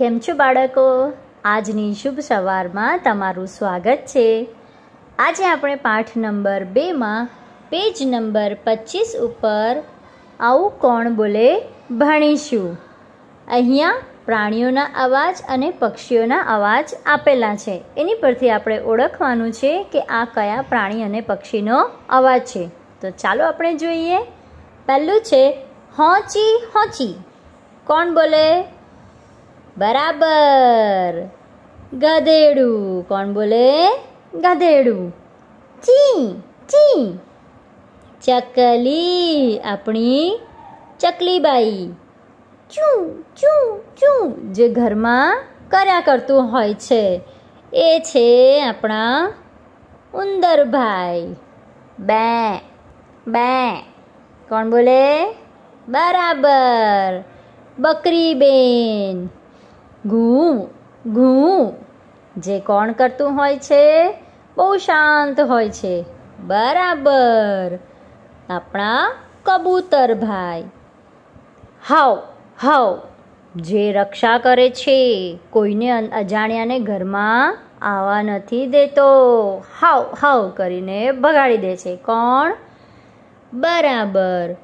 કેમ છો બાળકો આજની શુભ સવારમાં તમારું સ્વાગત છે આજે આપણે પાઠ નંબર બેમાં પેજ નંબર પચીસ ઉપર આવું કોણ બોલે ભણીશું અહીંયા પ્રાણીઓના અવાજ અને પક્ષીઓના અવાજ આપેલા છે એની પરથી આપણે ઓળખવાનું છે કે આ કયા પ્રાણી અને પક્ષીનો અવાજ છે તો ચાલો આપણે જોઈએ પહેલું છે હોંચી હોંચી કોણ બોલે બરાબર ગધેડું કોણ બોલે ગધેડું ચી ચી ચકલી આપણી ચકલીબાઈ ચૂ ચૂ ચૂ જે ઘરમાં કર્યા કરતું હોય છે એ છે આપણા ઉંદરભાઈ બે બે કોણ બોલે બરાબર બકરી બેન ઘૂ ઘૂ જે કોણ કરતું હોય છે બહુ શાંત હોય છે બરાબર આપણા કબૂતર ભાઈ હાવ હાવ જે રક્ષા કરે છે કોઈને અજાણ્યાને ઘરમાં આવવા નથી દેતો હાવ હાવ કરીને ભગાડી દે છે કોણ બરાબર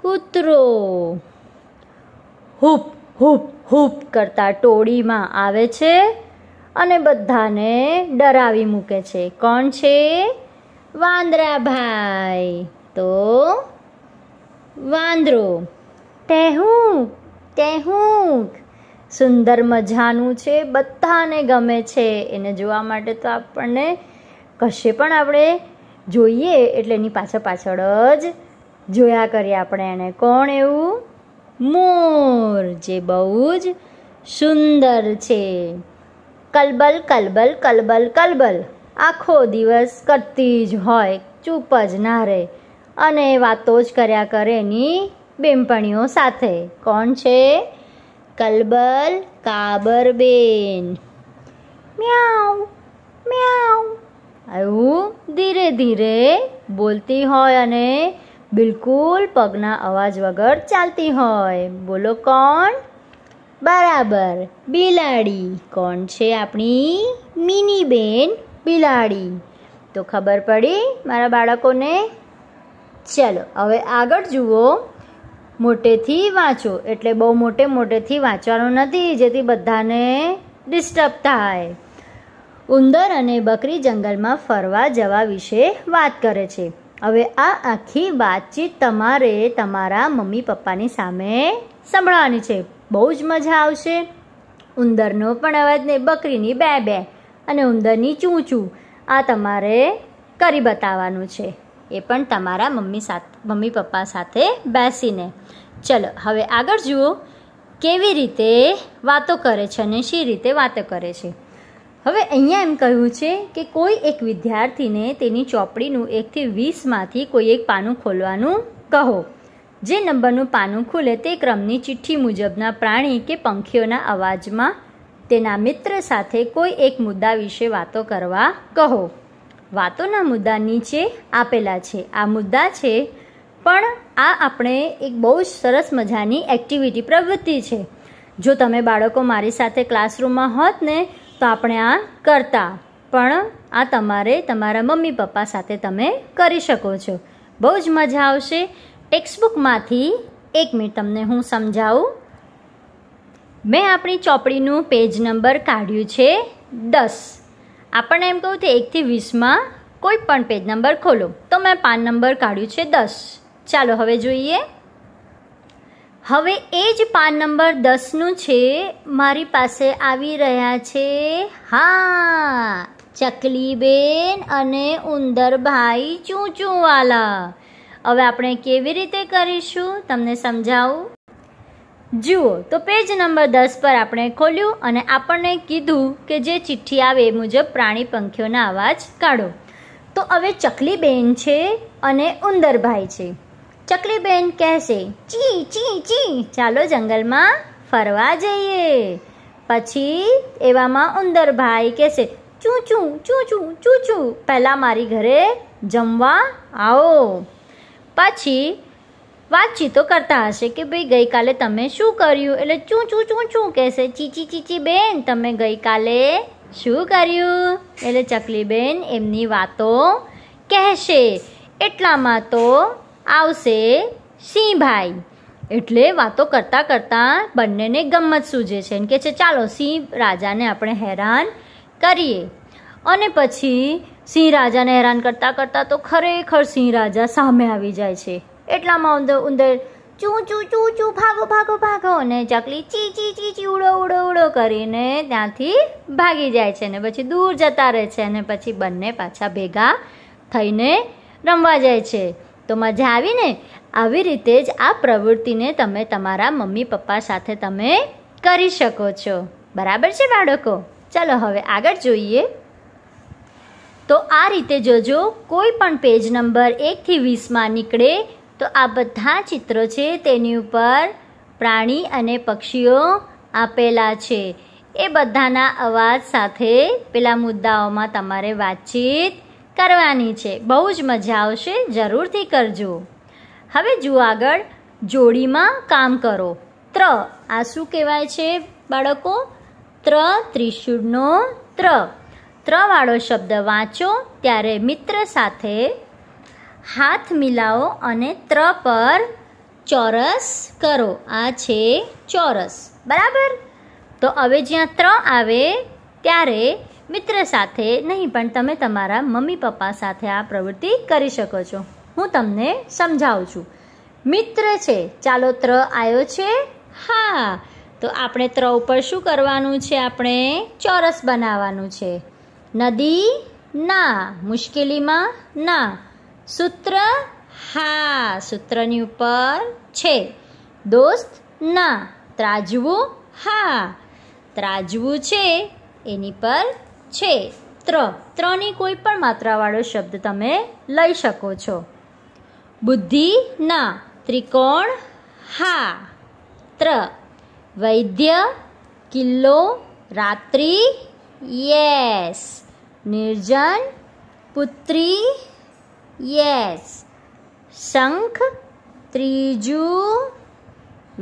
કૂતરો હૂપ હૂપ હૂપ કરતા ટોળીમાં આવે છે અને બધાને ડરાવી મૂકે છે કોણ છે વાંદરાભાઈ તો વાંદરો ટેહુંક ટેહુંક સુંદર મજાનું છે બધાને ગમે છે એને જોવા માટે તો આપણને કશે પણ આપણે જોઈએ એટલે એની પાછળ પાછળ જ જોયા કરીએ આપણે એને કોણ એવું મોર જે બહુ જ સુંદર છે કલબલ કલબલ કલબલ કલબલ આખો દિવસ કરતી જ હોય ચૂપ જ ના રહે અને વાતો જ કર્યા કરે એની બેનપણીઓ સાથે કોણ છે કલબલ કાબરબેન મ્યાઉ મ્યાઉ આવું ધીરે ધીરે બોલતી હોય અને બિલકુલ પગના અવાજ વગર ચાલતી હોય બોલો કોણ બરાબર બિલાડી કોણ છે આપણી મિની બેન બિલાડી તો ખબર પડી મારા બાળકોને ચાલો હવે આગળ જુઓ મોટેથી વાંચો એટલે બહુ મોટે મોટેથી વાંચવાનું નથી જેથી બધાને ડિસ્ટર્બ થાય ઉંદર અને બકરી જંગલમાં ફરવા જવા વિશે વાત કરે છે હવે આ આખી વાતચીત તમારે તમારા મમ્મી પપ્પાની સામે સંભળાવાની છે બહુ જ મજા આવશે ઉંદરનો પણ અવાજ ને બકરીની બે બે અને ઉંદરની ચૂં ચૂં આ તમારે કરી બતાવવાનું છે એ પણ તમારા મમ્મી સાથે મમ્મી પપ્પા સાથે બેસીને ચલો હવે આગળ જુઓ કેવી રીતે વાતો કરે છે અને શી રીતે વાતો કરે છે હવે અહીંયા એમ કહ્યું છે કે કોઈ એક વિદ્યાર્થીને તેની ચોપડીનું એકથી વીસમાંથી કોઈ એક પાનું ખોલવાનું કહો જે નંબરનું પાનું ખુલે તે ક્રમની ચિઠ્ઠી મુજબના પ્રાણી કે પંખીઓના અવાજમાં તેના મિત્ર સાથે કોઈ એક મુદ્દા વિશે વાતો કરવા કહો વાતોના મુદ્દા નીચે આપેલા છે આ મુદ્દા છે પણ આ આપણે એક બહુ જ સરસ મજાની એક્ટિવિટી પ્રવૃત્તિ છે જો તમે બાળકો મારી સાથે ક્લાસરૂમમાં હોત ને તો આપણે આ કરતા પણ આ તમારે તમારા મમ્મી પપ્પા સાથે તમે કરી શકો છો બહુ જ મજા આવશે ટેક્સ્ટબુકમાંથી એક મિનિટ તમને હું સમજાવું મેં આપણી ચોપડીનું પેજ નંબર કાઢ્યું છે દસ આપણને એમ કહું કે એકથી વીસમાં કોઈ પણ પેજ નંબર ખોલો તો મેં પાન નંબર કાઢ્યું છે દસ ચાલો હવે જોઈએ હવે એ જ પાન નંબર દસનું છે મારી પાસે આવી રહ્યા છે હા ચકલીબેન અને ઉંદરભાઈ ચૂંચુંવાલા હવે આપણે કેવી રીતે કરીશું તમને સમજાવું જુઓ તો પેજ નંબર દસ પર આપણે ખોલ્યું અને આપણને કીધું કે જે ચિઠ્ઠી આવે એ મુજબ પ્રાણી પંખીઓના અવાજ કાઢો તો હવે ચકલીબેન છે અને ઉંદરભાઈ છે ચકલીબેન કહેશે ચી ચી ચી ચાલો જંગલમાં ફરવા જઈએ પછી એવામાં ઉંદરભાઈ કહેશે ચૂ ચૂ ચૂ ચૂ ચૂ ચૂ પહેલાં મારી ઘરે જમવા આવો પછી વાતચીતો કરતા હશે કે ભાઈ ગઈકાલે તમે શું કર્યું એટલે ચૂં ચૂં ચૂં ચૂં કહેશે ચીચી ચીચી બેન તમે ગઈકાલે શું કર્યું એટલે ચકલીબેન એમની વાતો કહેશે એટલામાં તો આવશે સિંહભાઈ એટલે વાતો કરતાં કરતાં બંનેને ગમત સૂજે છે કે છે ચાલો સિંહ રાજાને આપણે હેરાન કરીએ અને પછી સિંહ રાજાને હેરાન કરતાં કરતાં તો ખરેખર સિંહ રાજા સામે આવી જાય છે એટલામાં ઉંદર ઉંદર ચૂ ચૂ ચૂ ચૂ ભાગો ભાગો ભાગો અને ચકલી ચી ચી ચી ચી ઉડો ઉડો ઉડો કરીને ત્યાંથી ભાગી જાય છે ને પછી દૂર જતા રહે છે અને પછી બંને પાછા ભેગા થઈને રમવા જાય છે તો મજા આવી ને આવી રીતે જ આ પ્રવૃત્તિને તમે તમારા મમ્મી પપ્પા સાથે તમે કરી શકો છો બરાબર છે બાળકો ચાલો હવે આગળ જોઈએ તો આ રીતે જોજો કોઈ પણ પેજ નંબર એકથી વીસમાં નીકળે તો આ બધા ચિત્રો છે તેની ઉપર પ્રાણી અને પક્ષીઓ આપેલા છે એ બધાના અવાજ સાથે પેલા મુદ્દાઓમાં તમારે વાતચીત કરવાની છે બહુ જ મજા આવશે જરૂરથી કરજો હવે જુઓ આગળ જોડીમાં કામ કરો ત્ર આ શું કહેવાય છે બાળકો ત્ર ત્રિશુળનો ત્ર ત્રવાળો શબ્દ વાંચો ત્યારે મિત્ર સાથે હાથ મિલાવો અને ત્ર પર ચોરસ કરો આ છે ચોરસ બરાબર તો હવે જ્યાં ત્ર આવે ત્યારે મિત્ર સાથે નહીં પણ તમે તમારા મમ્મી પપ્પા સાથે આ પ્રવૃત્તિ કરી શકો છો હું તમને સમજાવું છું મિત્ર છે ચાલો ત્ર આવ્યો છે હા તો આપણે ત્ર ઉપર શું કરવાનું છે આપણે ચોરસ બનાવવાનું છે નદી ના મુશ્કેલીમાં ના સૂત્ર હા સૂત્રની ઉપર છે દોસ્ત ના ત્રાજવું હા ત્રાજવું છે એની પર છે ત્ર ત્રની કોઈ પણ માત્રાવાળો શબ્દ તમે લઈ શકો છો બુદ્ધિ ના ત્રિકોણ હા ત્ર વૈદ્ય કિલ્લો રાત્રિ યસ નિર્જન પુત્રી યસ શંખ ત્રીજું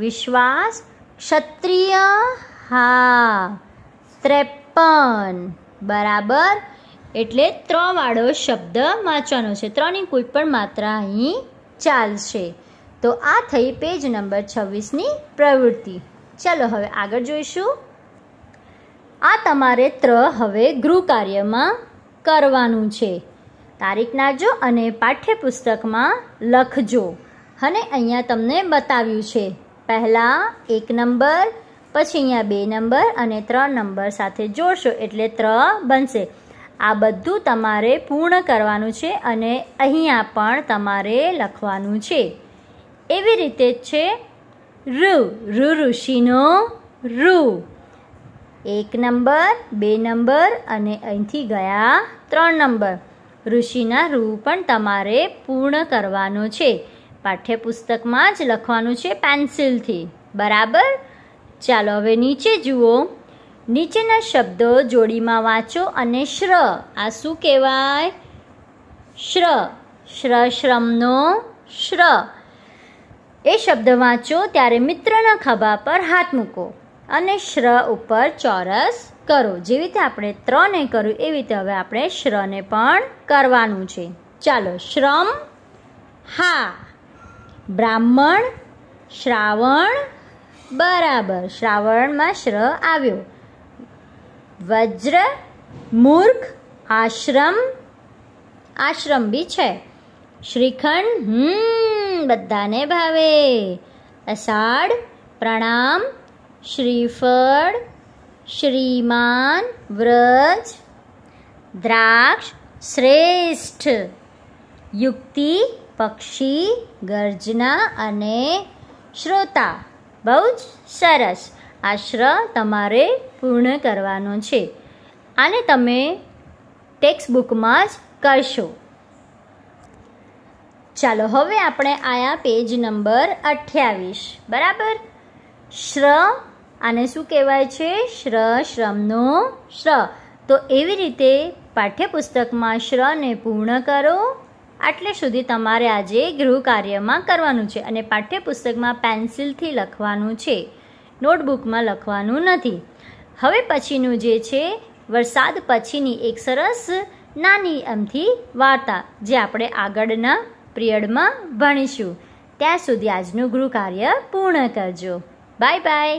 વિશ્વાસ ક્ષત્રિય હા ત્રેપન બરાબર એટલે ત્ર વાળો શબ્દ વાંચવાનો છે ત્રણની કોઈ પણ માત્રા અહીં ચાલશે તો આ થઈ પેજ નંબર છવ્વીસની પ્રવૃત્તિ ચાલો હવે આગળ જોઈશું આ તમારે ત્ર હવે ગૃહ કાર્યમાં કરવાનું છે તારીખ નાખજો અને પાઠ્યપુસ્તકમાં લખજો અને અહીંયા તમને બતાવ્યું છે પહેલાં એક નંબર પછી અહીંયા બે નંબર અને ત્રણ નંબર સાથે જોડશો એટલે ત્ર બનશે આ બધું તમારે પૂર્ણ કરવાનું છે અને અહીંયા પણ તમારે લખવાનું છે એવી રીતે જ છે રુ રુ ઋષિનો રુ એક નંબર બે નંબર અને અહીંથી ગયા ત્રણ નંબર ઋષિના રુ પણ તમારે પૂર્ણ કરવાનો છે પાઠ્યપુસ્તકમાં જ લખવાનું છે પેન્સિલથી બરાબર ચાલો હવે નીચે જુઓ નીચેના શબ્દો જોડીમાં વાંચો અને શ્ર આ શું કહેવાય શ્ર શ્ર શ્રમનો શ્ર એ શબ્દ વાંચો ત્યારે મિત્રના ખભા પર હાથ મૂકો અને શ્ર ઉપર ચોરસ કરો જેવી રીતે આપણે ત્રણે કર્યું એવી રીતે હવે આપણે શ્રને પણ કરવાનું છે ચાલો શ્રમ હા બ્રાહ્મણ શ્રાવણ બરાબર શ્રાવણમાં શ્ર આવ્યો વજ્ર મૂર્ખ આશ્રમ આશ્રમ બી છે શ્રીખંડ હમ બધાને ભાવે અષાઢ પ્રણામ શ્રીફળ શ્રીમાન વ્રજ દ્રાક્ષ શ્રેષ્ઠ યુક્તિ પક્ષી ગર્જના અને શ્રોતા બહુ જ સરસ આશ્ર તમારે પૂર્ણ કરવાનો છે આને તમે ટેક્સ બુકમાં જ કરશો ચાલો હવે આપણે આયા પેજ નંબર અઠ્યાવીસ બરાબર શ્ર આને શું કહેવાય છે શ્ર શ્રમનો શ્ર તો એવી રીતે પાઠ્યપુસ્તકમાં શ્રને પૂર્ણ કરો આટલે સુધી તમારે આજે ગૃહ કાર્યમાં કરવાનું છે અને પાઠ્યપુસ્તકમાં પેન્સિલથી લખવાનું છે નોટબુકમાં લખવાનું નથી હવે પછીનું જે છે વરસાદ પછીની એક સરસ નાની એમથી વાર્તા જે આપણે આગળના પિરિયડમાં ભણીશું ત્યાં સુધી આજનું ગૃહ કાર્ય પૂર્ણ કરજો બાય બાય